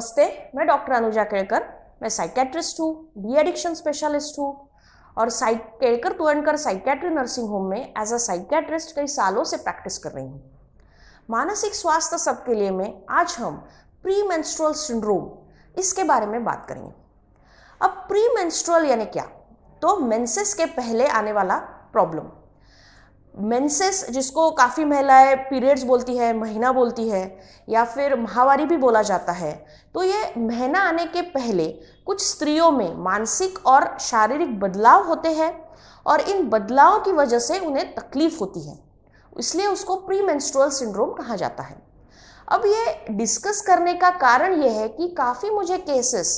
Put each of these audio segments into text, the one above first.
नमस्ते मैं डॉक्टर अनुजा केड़कर मैं साइकेट्रिस्ट हूँ डी एडिक्शन स्पेशलिस्ट हूँ और psych Kedkar Tuankar psychiatry nursing home में एज अ साइकेट्रिस्ट कई सालों से प्रैक्टिस कर रही हूँ मानसिक स्वास्थ्य सबके लिए में आज हम प्री मेंस्ट्रुअल सिंड्रोम इसके बारे में बात करेंगे अब प्री मेंस्ट्रुअल यानी क्या तो मेंसेस के पहले आने वाला प्रॉब्लम मेंसेस जिसको काफ़ी महिलाएं पीरियड्स बोलती है महीना बोलती है या फिर महावारी भी बोला जाता है तो ये महीना आने के पहले कुछ स्त्रियों में मानसिक और शारीरिक बदलाव होते हैं और इन बदलाव की वजह से उन्हें तकलीफ होती है इसलिए उसको प्री मेंस्ट्रुअल सिंड्रोम कहा जाता है अब ये डिस्कस करने का कारण ये है कि काफ़ी मुझे केसेस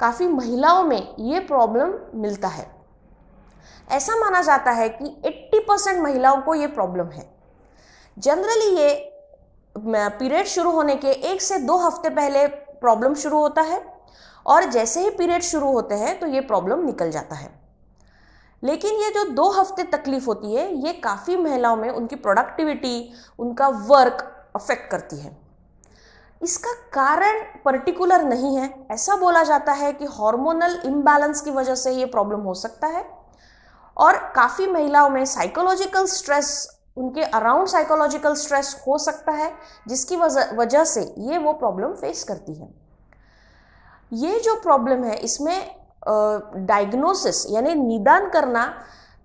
काफ़ी महिलाओं में ये प्रॉब्लम मिलता है ऐसा माना जाता है कि परसेंट महिलाओं को ये प्रॉब्लम है जनरली ये पीरियड शुरू होने के एक से दो हफ्ते पहले प्रॉब्लम शुरू होता है और जैसे ही पीरियड शुरू होते हैं तो ये प्रॉब्लम निकल जाता है लेकिन ये जो दो हफ्ते तकलीफ होती है ये काफ़ी महिलाओं में उनकी प्रोडक्टिविटी उनका वर्क अफेक्ट करती है इसका कारण पर्टिकुलर नहीं है ऐसा बोला जाता है कि हार्मोनल इम्बैलेंस की वजह से ये प्रॉब्लम हो सकता है और काफ़ी महिलाओं में साइकोलॉजिकल स्ट्रेस उनके अराउंड साइकोलॉजिकल स्ट्रेस हो सकता है जिसकी वजह से ये वो प्रॉब्लम फेस करती है ये जो प्रॉब्लम है इसमें डायग्नोसिस यानी निदान करना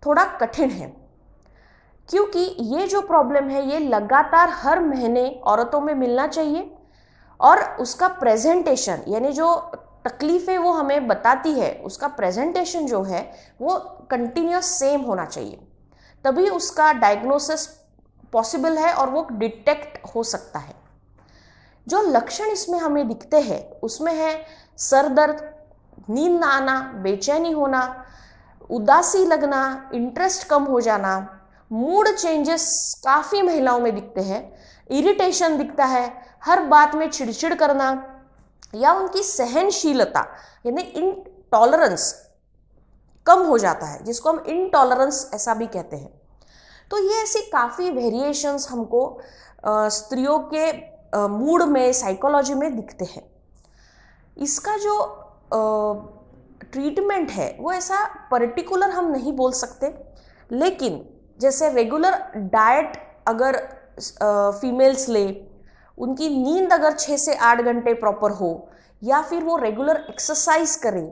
थोड़ा कठिन है क्योंकि ये जो प्रॉब्लम है ये लगातार हर महीने औरतों में मिलना चाहिए और उसका प्रेजेंटेशन यानी जो तकलीफ़ें वो हमें बताती है उसका प्रेजेंटेशन जो है वो कंटिन्यूस सेम होना चाहिए तभी उसका डायग्नोसिस पॉसिबल है और वो डिटेक्ट हो सकता है जो लक्षण इसमें हमें दिखते हैं उसमें है सर दर्द नींद ना आना बेचैनी होना उदासी लगना इंटरेस्ट कम हो जाना मूड चेंजेस काफ़ी महिलाओं में दिखते हैं इरिटेशन दिखता है हर बात में चिड़चिड़ करना या उनकी सहनशीलता यानी इन टॉलरेंस कम हो जाता है जिसको हम इनटॉलरेंस ऐसा भी कहते हैं तो ये ऐसी काफ़ी वेरिएशंस हमको स्त्रियों के मूड में साइकोलॉजी में दिखते हैं इसका जो ट्रीटमेंट है वो ऐसा पर्टिकुलर हम नहीं बोल सकते लेकिन जैसे रेगुलर डाइट अगर फीमेल्स ले उनकी नींद अगर छः से आठ घंटे प्रॉपर हो या फिर वो रेगुलर एक्सरसाइज करें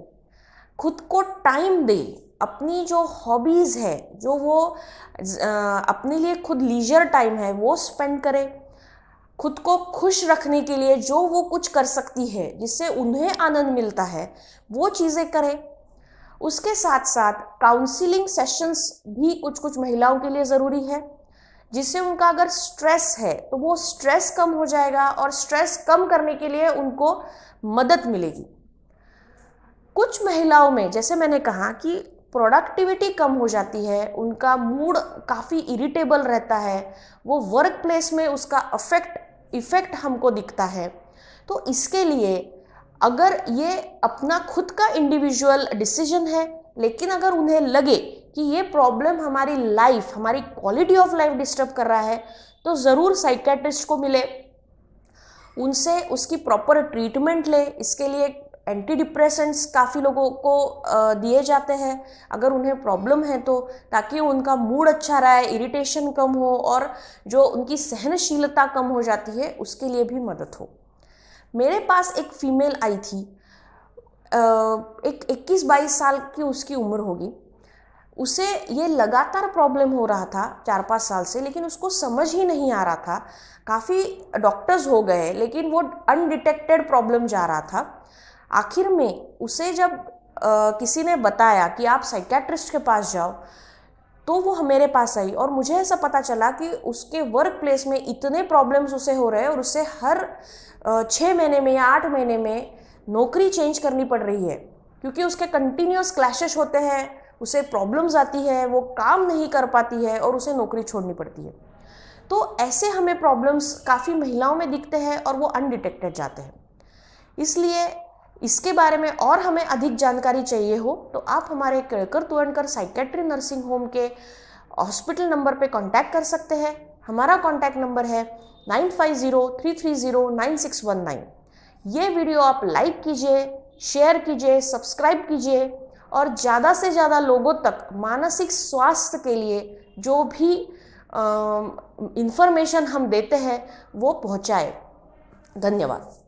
खुद को टाइम दे अपनी जो हॉबीज़ है जो वो अपने लिए खुद लीजर टाइम है वो स्पेंड करें खुद को खुश रखने के लिए जो वो कुछ कर सकती है जिससे उन्हें आनंद मिलता है वो चीज़ें करें उसके साथ साथ काउंसिलिंग सेशंस भी कुछ कुछ महिलाओं के लिए ज़रूरी है जिससे उनका अगर स्ट्रेस है तो वो स्ट्रेस कम हो जाएगा और स्ट्रेस कम करने के लिए उनको मदद मिलेगी कुछ महिलाओं में जैसे मैंने कहा कि प्रोडक्टिविटी कम हो जाती है उनका मूड काफ़ी इरिटेबल रहता है वो वर्क प्लेस में उसका अफेक्ट इफ़ेक्ट हमको दिखता है तो इसके लिए अगर ये अपना खुद का इंडिविजुअल डिसीजन है लेकिन अगर उन्हें लगे कि ये प्रॉब्लम हमारी लाइफ हमारी क्वालिटी ऑफ लाइफ डिस्टर्ब कर रहा है तो ज़रूर साइकेट्रिस्ट को मिले उनसे उसकी प्रॉपर ट्रीटमेंट ले इसके लिए एंटी डिप्रेसेंट्स काफ़ी लोगों को दिए जाते हैं अगर उन्हें प्रॉब्लम है तो ताकि उनका मूड अच्छा रहे इरिटेशन कम हो और जो उनकी सहनशीलता कम हो जाती है उसके लिए भी मदद हो मेरे पास एक फ़ीमेल आई थी एक इक्कीस बाईस साल की उसकी उम्र होगी उसे ये लगातार प्रॉब्लम हो रहा था चार पाँच साल से लेकिन उसको समझ ही नहीं आ रहा था काफ़ी डॉक्टर्स हो गए लेकिन वो अनडिटेक्टेड प्रॉब्लम जा रहा था आखिर में उसे जब आ, किसी ने बताया कि आप साइकेट्रिस्ट के पास जाओ तो वो मेरे पास आई और मुझे ऐसा पता चला कि उसके वर्क प्लेस में इतने प्रॉब्लम्स उसे हो रहे हैं और उसे हर छः महीने में या आठ महीने में नौकरी चेंज करनी पड़ रही है क्योंकि उसके कंटिन्यूस क्लैशेस होते हैं उसे प्रॉब्लम्स आती है वो काम नहीं कर पाती है और उसे नौकरी छोड़नी पड़ती है तो ऐसे हमें प्रॉब्लम्स काफ़ी महिलाओं में दिखते हैं और वो अनडिटेक्टेड जाते हैं इसलिए इसके बारे में और हमें अधिक जानकारी चाहिए हो तो आप हमारे Kedkar Tuankar psychiatry nursing home के हॉस्पिटल नंबर पे कांटेक्ट कर सकते हैं हमारा कांटेक्ट नंबर है nine five zero three three zero nine six one nine ये वीडियो आप लाइक कीजिए शेयर कीजिए सब्सक्राइब कीजिए और ज़्यादा से ज़्यादा लोगों तक मानसिक स्वास्थ्य के लिए जो भी इंफॉर्मेशन हम देते हैं वो पहुँचाए धन्यवाद